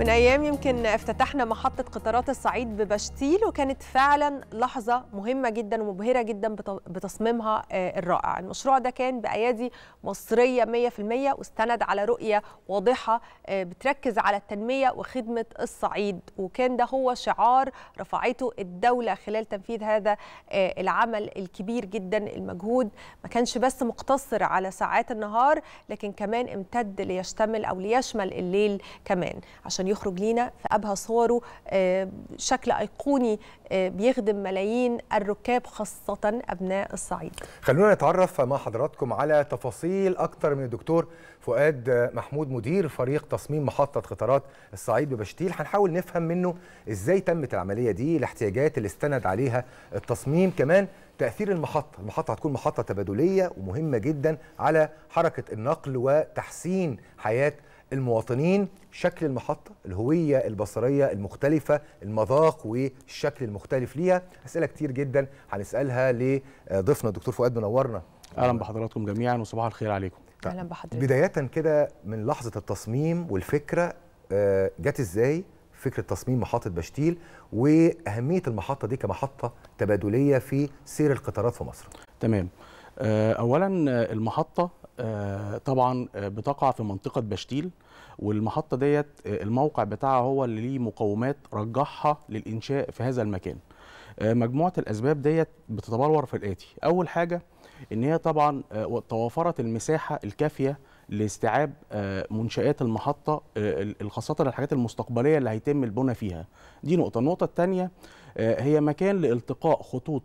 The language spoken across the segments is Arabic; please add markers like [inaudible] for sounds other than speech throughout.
من أيام يمكن افتتحنا محطة قطارات الصعيد ببشتيل وكانت فعلا لحظة مهمة جدا ومبهرة جدا بتصميمها آه، الرائع المشروع ده كان بأيادي مصرية 100% واستند على رؤية واضحة آه، بتركز على التنمية وخدمة الصعيد وكان ده هو شعار رفعته الدولة خلال تنفيذ هذا آه، العمل الكبير جدا المجهود ما كانش بس مقتصر على ساعات النهار لكن كمان امتد ليشتمل أو ليشمل الليل كمان عشان بيخرج لينا في أبهى صوره آه، شكل أيقوني آه، بيخدم ملايين الركاب خاصة أبناء الصعيد خلونا نتعرف مع حضراتكم على تفاصيل أكثر من الدكتور فؤاد محمود مدير فريق تصميم محطة قطارات الصعيد ببشتيل هنحاول نفهم منه إزاي تمت العملية دي الاحتياجات اللي استند عليها التصميم كمان تأثير المحطة المحطة هتكون محطة تبادلية ومهمة جدا على حركة النقل وتحسين حياة المواطنين شكل المحطة الهوية البصرية المختلفة المذاق والشكل المختلف ليها أسئلة كتير جدا هنسألها لضيفنا الدكتور فؤاد منورنا أهلا بحضراتكم جميعا وصباح الخير عليكم أهلا طيب. بحضرتك بداية كده من لحظة التصميم والفكرة آه، جت إزاي فكرة تصميم محطة بشتيل وأهمية المحطة دي كمحطة تبادلية في سير القطارات في مصر تمام آه، أولا آه، المحطة آه، طبعا آه، بتقع في منطقه بشتيل والمحطه ديت آه، الموقع بتاعها هو اللي ليه مقومات رجحها للانشاء في هذا المكان مجموعه الاسباب ديت بتتبلور في الاتي اول حاجه ان هي طبعا توافرت المساحه الكافيه لاستيعاب منشآت المحطة خاصة الحاجات المستقبلية اللي هيتم البنى فيها دي نقطة النقطة الثانية هي مكان لالتقاء خطوط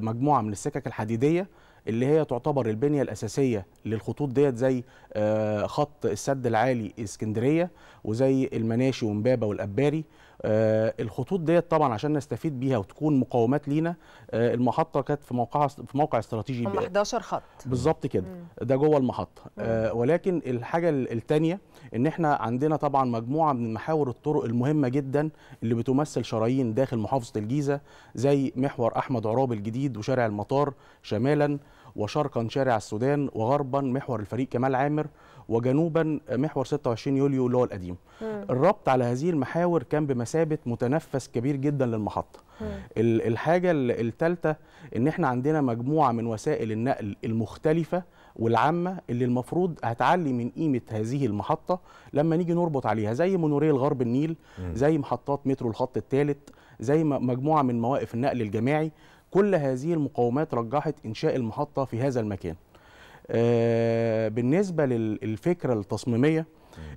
مجموعة من السكك الحديدية اللي هي تعتبر البنيه الاساسيه للخطوط ديت زي آه، خط السد العالي اسكندريه وزي المناشي ومبابه والاباري آه، الخطوط ديت طبعا عشان نستفيد بيها وتكون مقاومات لينا آه، المحطه كانت في موقعها في موقع استراتيجي هم 11 خط بالظبط كده ده جوه المحطه آه، ولكن الحاجه الثانيه ان احنا عندنا طبعا مجموعه من محاور الطرق المهمه جدا اللي بتمثل شرايين داخل محافظه الجيزه زي محور احمد عراب الجديد وشارع المطار شمالا وشرقا شارع السودان وغربا محور الفريق كمال عامر وجنوبا محور 26 يوليو اللي هو القديم الربط على هذه المحاور كان بمثابه متنفس كبير جدا للمحطه الحاجه الثالثه ان احنا عندنا مجموعه من وسائل النقل المختلفه والعامه اللي المفروض هتعلي من قيمه هذه المحطه لما نيجي نربط عليها زي مونوريل غرب النيل زي محطات مترو الخط الثالث زي مجموعه من مواقف النقل الجماعي كل هذه المقومات رجحت انشاء المحطه في هذا المكان آه، بالنسبه للفكره التصميميه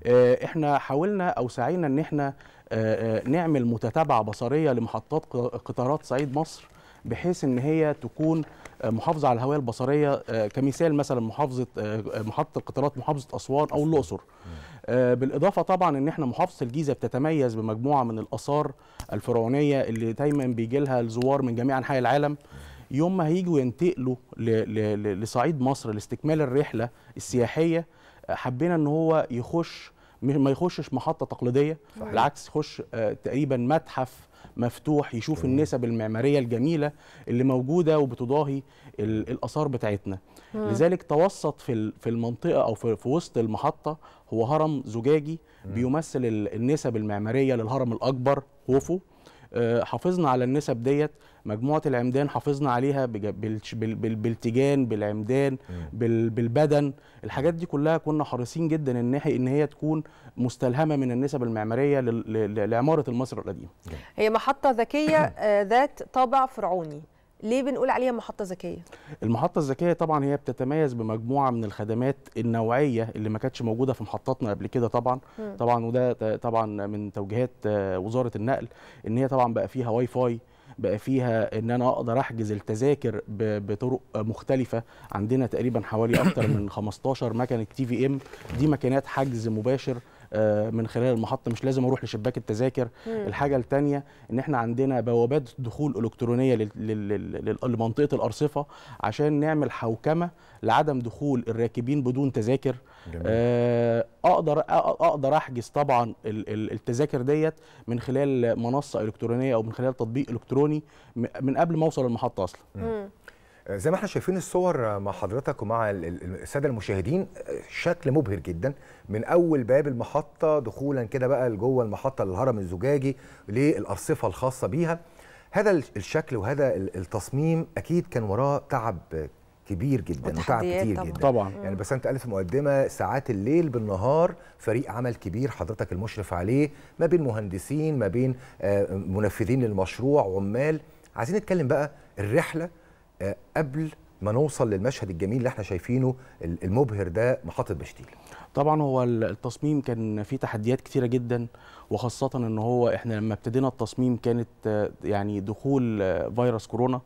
آه، احنا حاولنا او سعينا ان احنا آه، نعمل متتابعه بصريه لمحطات قطارات صعيد مصر بحيث ان هي تكون محافظه على الهويه البصريه كمثال مثلا محافظه محطه القطارات محافظه اسوان او الاقصر بالاضافه طبعا ان احنا محافظه الجيزه بتتميز بمجموعه من الاثار الفرعونيه اللي دايما بيجي لها الزوار من جميع انحاء العالم يوم ما هيجوا ينتقلوا لصعيد مصر لاستكمال الرحله السياحيه آه، حبينا ان هو يخش ما يخشش محطه تقليديه بالعكس يخش آه، تقريبا متحف مفتوح يشوف النسب المعماريه الجميله اللي موجوده وبتضاهي الاثار بتاعتنا مم. لذلك توسط في في المنطقه او في, وسط المحطه هو هرم زجاجي مم. بيمثل النسب المعماريه للهرم الاكبر خوفو آه، حافظنا على النسب ديت مجموعه العمدان حافظنا عليها بالتيجان بالعمدان بالبدن الحاجات دي كلها كنا حريصين جدا ان ان هي تكون مستلهمه من النسب المعماريه لعماره مصر القديمه هي محطه ذكيه آه، ذات طابع فرعوني ليه بنقول عليها محطه ذكيه المحطه الذكيه طبعا هي بتتميز بمجموعه من الخدمات النوعيه اللي ما كانتش موجوده في محطاتنا قبل كده طبعا م. طبعا وده طبعا من توجيهات آه، وزاره النقل ان هي طبعا بقى فيها واي فاي بقى فيها ان انا اقدر احجز التذاكر بطرق مختلفه عندنا تقريبا حوالي اكتر من 15 مكنه تي في ام دي مكنات حجز مباشر آه، من خلال المحطه مش لازم اروح لشباك التذاكر الحاجه الثانيه ان احنا عندنا بوابات دخول الكترونيه لمنطقه الارصفه عشان نعمل حوكمه لعدم دخول الراكبين بدون تذاكر جميل. آه، اقدر اقدر احجز طبعا التذاكر ديت من خلال منصه الكترونيه او من خلال تطبيق الكتروني من قبل ما اوصل المحطه اصلا زي ما احنا شايفين الصور مع حضرتك ومع الساده المشاهدين شكل مبهر جدا من اول باب المحطه دخولا كده بقى لجوه المحطه للهرم الزجاجي للارصفه الخاصه بيها هذا الشكل وهذا التصميم اكيد كان وراه تعب كبير جدا وتعب كتير طبعًا. جدا طبعا يعني بس انت قالت المقدمه ساعات الليل بالنهار فريق عمل كبير حضرتك المشرف عليه ما بين مهندسين ما بين آه، منفذين للمشروع عمال عايزين نتكلم بقى الرحله آه، قبل ما نوصل للمشهد الجميل اللي احنا شايفينه المبهر ده محطه بشتيل طبعا هو التصميم كان فيه تحديات كتيره جدا وخاصه ان هو احنا لما ابتدينا التصميم كانت آه، يعني دخول آه، فيروس كورونا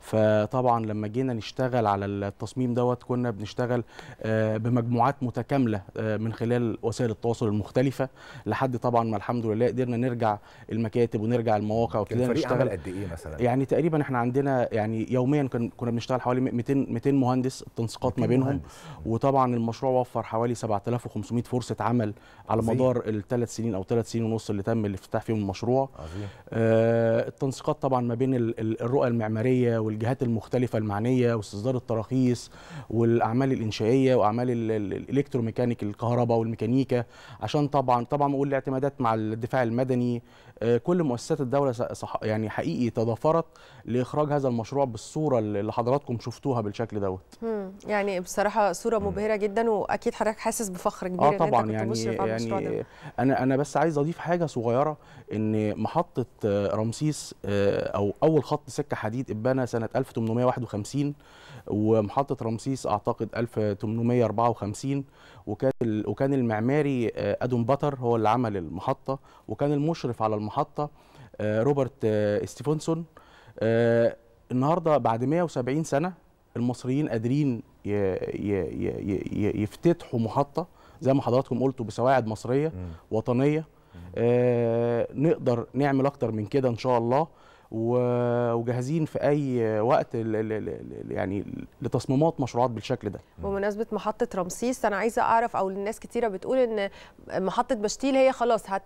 فطبعا لما جينا نشتغل على التصميم دوت كنا بنشتغل آه، بمجموعات متكامله آه، من خلال وسائل التواصل المختلفه لحد طبعا ما الحمد لله قدرنا نرجع المكاتب ونرجع المواقع وابتدينا نشتغل قد ايه مثلا يعني تقريبا احنا عندنا يعني يوميا كنا بنشتغل حوالي 200 200 مهندس التنسيقات ما بينهم مهندس. وطبعا المشروع وفر حوالي 7500 فرصه عمل على مدار الثلاث سنين او ثلاث سنين ونص اللي تم الافتتاح فيهم المشروع عظيم. آه التنسيقات طبعا ما بين الرؤى المعماريه والجهات المختلفه المعنيه واستصدار التراخيص والاعمال الانشائيه واعمال الالكتروميكانيك الكهرباء والميكانيكا عشان طبعا طبعا والاعتمادات مع الدفاع المدني آه، كل مؤسسات الدوله يعني حقيقي تضافرت لاخراج هذا المشروع بالصوره اللي حضراتكم شفتوها بالشكل دوت يعني بصراحه صوره مبهره جدا واكيد حضرتك حاسس بفخر كبير آه طبعا ان يعني, يعني انا انا بس عايز اضيف حاجه صغيره ان محطه آه، رمسيس آه، او اول خط سكه حديد اتبنى سنة 1851 ومحطة رمسيس أعتقد 1854 وكان وكان المعماري آه، أدون بتر هو اللي عمل المحطة وكان المشرف على المحطة آه، روبرت آه، ستيفنسون النهارده بعد 170 سنة المصريين قادرين يفتتحوا محطة زي ما حضراتكم قلتوا بسواعد مصرية وطنية نقدر نعمل اكتر من كده ان شاء الله وجاهزين في اي وقت يعني لتصميمات مشروعات بالشكل ده بمناسبه محطه رمسيس انا عايزه اعرف او الناس كتيره بتقول ان محطه بشتيل هي خلاص هت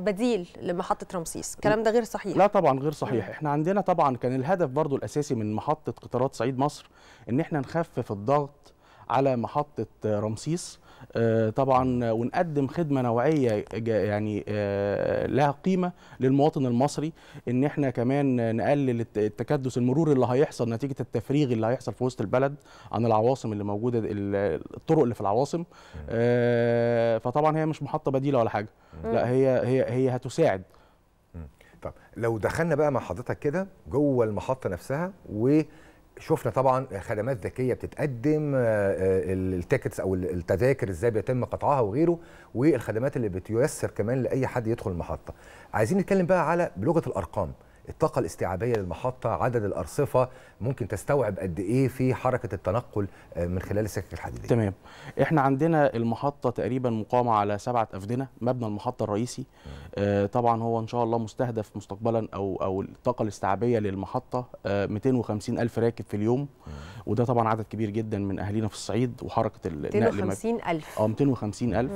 بديل لمحطه رمسيس الكلام ده غير صحيح لا طبعا غير صحيح احنا عندنا طبعا كان الهدف برضو الاساسي من محطه قطارات صعيد مصر ان احنا نخفف الضغط على محطه رمسيس آه، طبعا ونقدم خدمه نوعيه يعني آه، لها قيمه للمواطن المصري ان احنا كمان نقلل التكدس المرور اللي هيحصل نتيجه التفريغ اللي هيحصل في وسط البلد عن العواصم اللي موجوده الطرق اللي في العواصم آه، فطبعا هي مش محطه بديله ولا حاجه لا هي هي هي هتساعد طب لو دخلنا بقى مع حضرتك كده جوه المحطه نفسها و شفنا طبعا خدمات ذكيه بتتقدم آه، آه، التيكتس او التذاكر ازاي بيتم قطعها وغيره والخدمات اللي بتيسر كمان لاي حد يدخل المحطه عايزين نتكلم بقى على بلغه الارقام الطاقه الاستيعابيه للمحطه عدد الارصفه ممكن تستوعب قد ايه في حركه التنقل آه، من خلال السكك الحديديه تمام احنا عندنا المحطه تقريبا مقامه على سبعه افدنه مبنى المحطه الرئيسي آه طبعا هو ان شاء الله مستهدف مستقبلا او او الطاقه الاستيعابيه للمحطه آه 250 الف راكب في اليوم مم. وده طبعا عدد كبير جدا من اهالينا في الصعيد وحركه النقل 250 الف اه 250 الف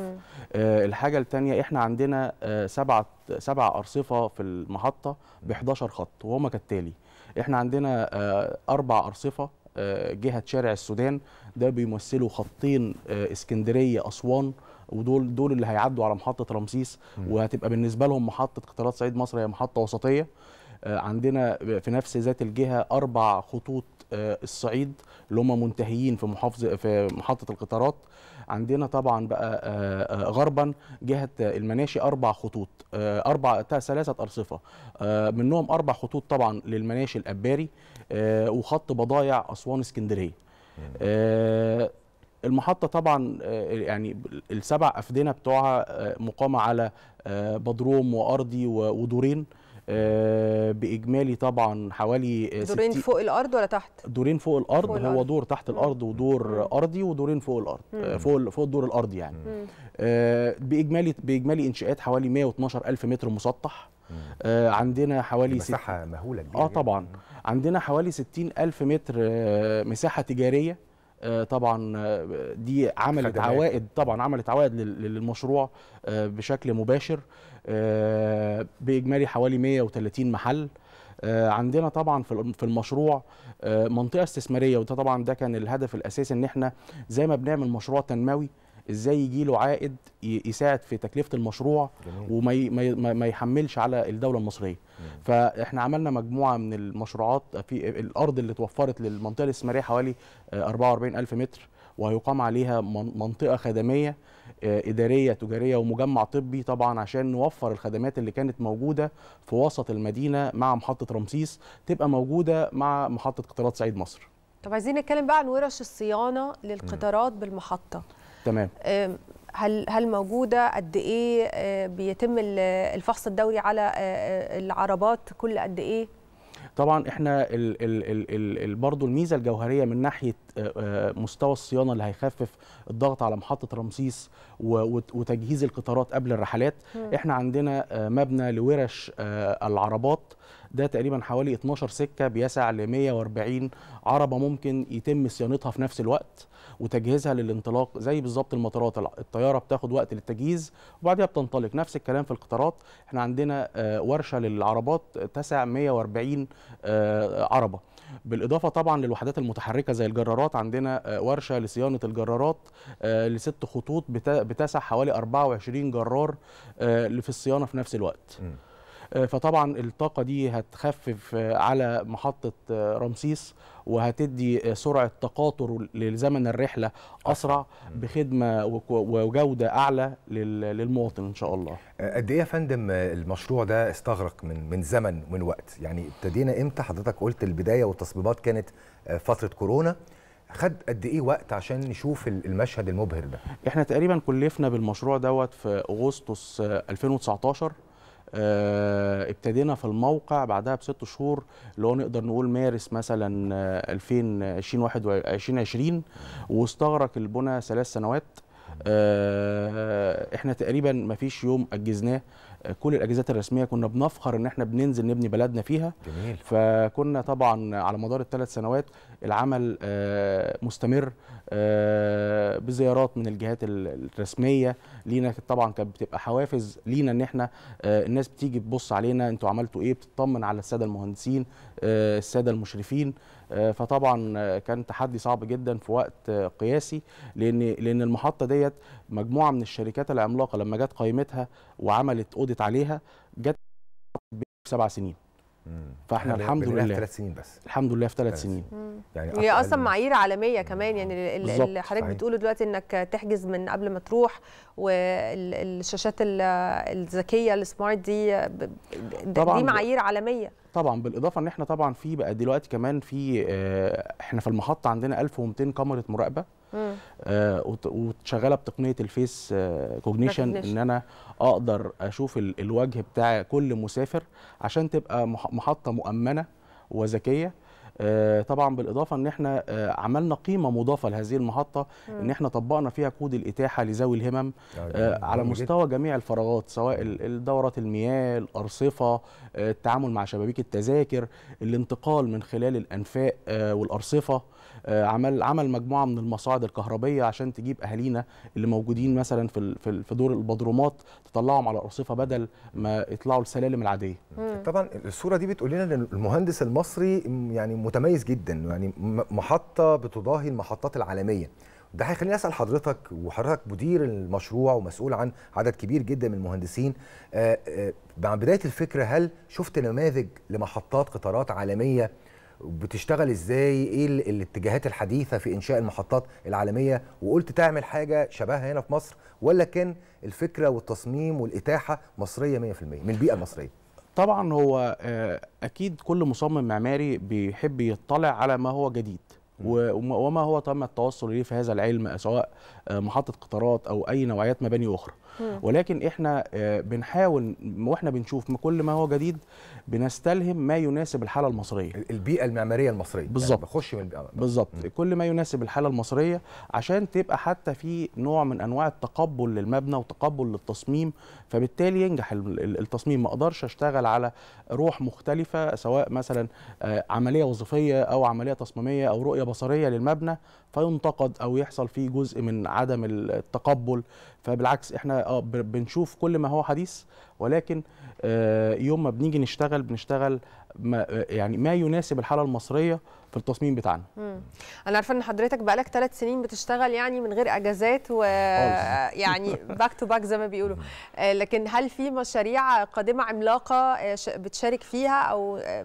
آه الحاجه الثانيه احنا عندنا آه سبعه سبع ارصفه في المحطه ب 11 خط وهما كالتالي احنا عندنا آه، اربع ارصفه آه، جهه شارع السودان ده بيمثلوا خطين آه، اسكندريه اسوان ودول دول اللي هيعدوا على محطه رمسيس وهتبقى بالنسبه لهم محطه قطارات صعيد مصر هي محطه وسطيه آه، عندنا في نفس ذات الجهه اربع خطوط آه، الصعيد اللي هم منتهيين في محافظه في محطه القطارات عندنا طبعا بقى آه، غربا جهه المناشي اربع خطوط اربع ثلاثه ارصفه منهم اربع خطوط طبعا للمناشي الاباري وخط بضايع اسوان اسكندريه المحطة طبعا يعني السبع أفدنة بتوعها مقامة على بدروم وأرضي ودورين آه، باجمالي طبعا حوالي آه، دورين فوق الارض ولا تحت دورين فوق الارض فوق الأرض. هو دور تحت الارض ودور ارضي ودورين فوق الارض مم. آه، فوق فوق الدور الارضي يعني مم. باجمالي باجمالي انشاءات حوالي 112000 متر مسطح مم. عندنا حوالي مساحه ست... مهوله كبيره اه طبعا مم. عندنا حوالي 60000 متر مساحه تجاريه طبعا دي عملت خدمات. عوائد طبعا عملت عوائد للمشروع بشكل مباشر آه، باجمالي حوالي 130 محل آه، عندنا طبعا في المشروع آه، منطقه استثماريه وده طبعا ده كان الهدف الاساسي ان احنا زي ما بنعمل مشروع تنموي ازاي يجي له عائد يساعد في تكلفه المشروع وما ما يحملش على الدوله المصريه فاحنا عملنا مجموعه من المشروعات في الارض اللي توفرت للمنطقه الاستثماريه حوالي 44000 متر وهيقام عليها منطقه خدميه آه، اداريه تجاريه ومجمع طبي طبعا عشان نوفر الخدمات اللي كانت موجوده في وسط المدينه مع محطه رمسيس تبقى موجوده مع محطه قطارات سعيد مصر. طب عايزين نتكلم بقى عن ورش الصيانه للقطارات بالمحطه. تمام. آه، هل هل موجوده قد ايه آه، بيتم الفحص الدوري على العربات كل قد ايه طبعا احنا برضه الميزه الجوهريه من ناحيه آه، آه، مستوى الصيانه اللي هيخفف الضغط على محطه رمسيس وتجهيز القطارات قبل الرحلات احنا عندنا آه، مبنى لورش العربات ده تقريبا حوالي 12 سكه بيسع ل 140 عربه ممكن يتم صيانتها في نفس الوقت وتجهيزها للانطلاق زي بالظبط المطارات الطياره بتاخد وقت للتجهيز وبعدها بتنطلق نفس الكلام في القطارات احنا عندنا آه، ورشه للعربات تسع 140 آه، عربه بالاضافه طبعا للوحدات المتحركه زي الجرارات عندنا آه، ورشه لصيانه الجرارات لست خطوط بتسع حوالي 24 جرار في الصيانه في نفس الوقت م. آه، فطبعا الطاقه دي هتخفف آه، على محطه آه، رمسيس وهتدي سرعه تقاطر لزمن الرحله اسرع بخدمه وجوده اعلى للمواطن ان شاء الله قد ايه يا فندم المشروع ده استغرق من من زمن ومن وقت يعني ابتدينا امتى حضرتك قلت البدايه والتصميمات كانت فتره كورونا خد قد ايه وقت عشان نشوف المشهد المبهر ده احنا تقريبا كلفنا بالمشروع دوت في اغسطس 2019 آه، ابتدينا في الموقع بعدها بست شهور اللي هو نقدر نقول مارس مثلا 2020 2020 واستغرق البنى ثلاث سنوات آه، احنا تقريبا ما فيش يوم اجزناه آه، كل الاجازات الرسميه كنا بنفخر ان احنا بننزل نبني بلدنا فيها جميل. فكنا طبعا على مدار الثلاث سنوات العمل آه، مستمر بزيارات من الجهات الرسميه لينا طبعا كانت بتبقى حوافز لينا ان احنا الناس بتيجي تبص علينا انتوا عملتوا ايه بتطمن على الساده المهندسين الساده المشرفين آه، فطبعا كان تحدي صعب جدا في وقت قياسي لان لان المحطه ديت مجموعه من الشركات العملاقه لما جت قيمتها وعملت اوديت عليها جت سبع سنين فاحنا يعني الحمد لله في ثلاث سنين بس الحمد لله في ثلاث سنين يعني هي اصلا معايير عالميه كمان يعني اللي حضرتك بتقوله دلوقتي انك تحجز من قبل ما تروح والشاشات الذكيه السمارت دي دي معايير عالميه طبعا بالاضافه ان احنا طبعا في بقى دلوقتي كمان في آه، احنا في المحطه عندنا 1200 كاميرا مراقبه آه وشغاله بتقنيه الفيس كوجنيشن آه، ان انا اقدر اشوف الوجه بتاع كل مسافر عشان تبقى محطه مؤمنه وذكيه آه، طبعا بالاضافه ان احنا آه، عملنا قيمه مضافه لهذه المحطه ان احنا طبقنا فيها كود الاتاحه لذوي الهمم آه، على مستوى جميع الفراغات سواء دورات المياه الارصفه التعامل مع شبابيك التذاكر الانتقال من خلال الانفاق والارصفه آه، عمل عمل مجموعه من المصاعد الكهربيه عشان تجيب اهالينا اللي موجودين مثلا في في دور البدرومات تطلعهم على ارصفه بدل ما يطلعوا السلالم العاديه طبعا الصوره دي بتقول لنا ان المهندس المصري يعني متميز جدا يعني محطه بتضاهي المحطات العالميه ده هيخليني اسال حضرتك وحضرتك مدير المشروع ومسؤول عن عدد كبير جدا من المهندسين آه، آه، مع بدايه الفكره هل شفت نماذج لمحطات قطارات عالميه بتشتغل ازاي ايه الاتجاهات الحديثه في انشاء المحطات العالميه وقلت تعمل حاجه شبهها هنا في مصر ولا كان الفكره والتصميم والاتاحه مصريه 100% من البيئه المصريه طبعا هو آه، اكيد كل مصمم معماري بيحب يطلع على ما هو جديد وما هو تم التوصل اليه في هذا العلم سواء آه، محطه قطارات او اي نوعيات مباني اخرى ولكن احنا آه، بنحاول واحنا بنشوف كل ما هو جديد بنستلهم ما يناسب الحاله المصريه البيئه المعماريه المصريه يعني بالظبط يعني بخش من البيئه بالظبط كل ما يناسب الحاله المصريه عشان تبقى حتى في نوع من انواع التقبل للمبنى وتقبل للتصميم فبالتالي ينجح التصميم ما اقدرش اشتغل على روح مختلفه سواء مثلا آه، عمليه وظيفيه او عمليه تصميميه او رؤيه بصريه للمبنى فينتقد او يحصل فيه جزء من عدم التقبل فبالعكس احنا احنا اه بنشوف كل ما هو حديث ولكن آه، يوم ما بنيجي نشتغل بنشتغل ما يعني ما يناسب الحاله المصريه في التصميم بتاعنا مم. انا عارفه ان حضرتك بقالك ثلاث سنين بتشتغل يعني من غير اجازات ويعني باك تو باك زي ما بيقولوا آه، لكن هل في مشاريع قادمه عملاقه آه، بتشارك فيها او آه،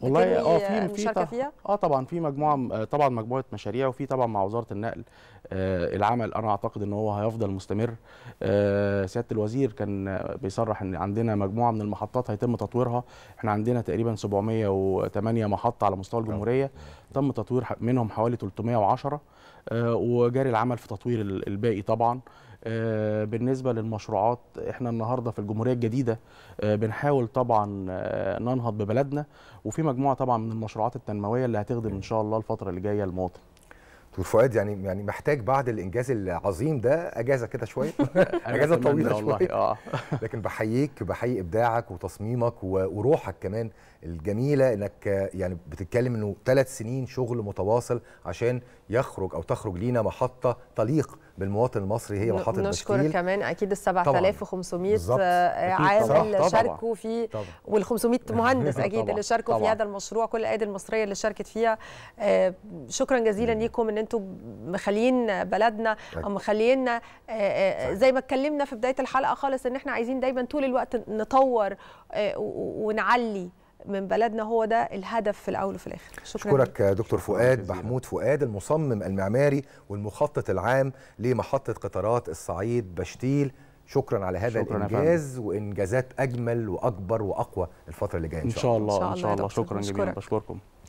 والله اه في مشاركه فيها اه طبعا في مجموعه طبعا مجموعه مشاريع وفي طبعا مع وزاره النقل آه العمل انا اعتقد ان هو هيفضل مستمر آه سياده الوزير كان بيصرح ان عندنا مجموعه من المحطات هيتم تطويرها احنا عندنا تقريبا 708 محطه على مستوى الجمهوريه تم تطوير منهم حوالي 310 آه، وجاري العمل في تطوير الباقي طبعا آه، بالنسبة للمشروعات احنا النهاردة في الجمهورية الجديدة آه، بنحاول طبعا ننهض ببلدنا وفي مجموعة طبعا من المشروعات التنموية اللي هتخدم ان شاء الله الفترة اللي جاية المواطن دكتور فؤاد يعني يعني محتاج بعد الانجاز العظيم ده اجازه كده شويه [laughs] [laughs] اجازه طويله شويه اه [laughs] لكن بحييك بحيي ابداعك وتصميمك وروحك كمان الجميله انك يعني بتتكلم انه ثلاث سنين شغل متواصل عشان يخرج او تخرج لينا محطه تليق بالمواطن المصري هي محطه نشكر بستيل نشكر كمان اكيد ال 7500 عامل طبعًا. شاركوا في [laughs] وال 500 مهندس [laughs] اكيد اللي شاركوا طبعًا. في هذا المشروع كل الايادي المصريه اللي شاركت فيها آه، شكرا جزيلا ليكم ان انتم مخليين بلدنا او مخلينا آه، آه، زي ما اتكلمنا في بدايه الحلقه خالص ان احنا عايزين دايما طول الوقت نطور ونعلي من بلدنا هو ده الهدف في الاول وفي الاخر شكرا اشكرك دكتور فؤاد محمود فؤاد المصمم المعماري والمخطط العام لمحطه قطارات الصعيد بشتيل شكرا على هذا شكرا الانجاز وانجازات اجمل واكبر واقوى الفتره اللي جايه ان شاء الله ان شاء الله, إن شاء الله. شكرا جزيلا بشكركم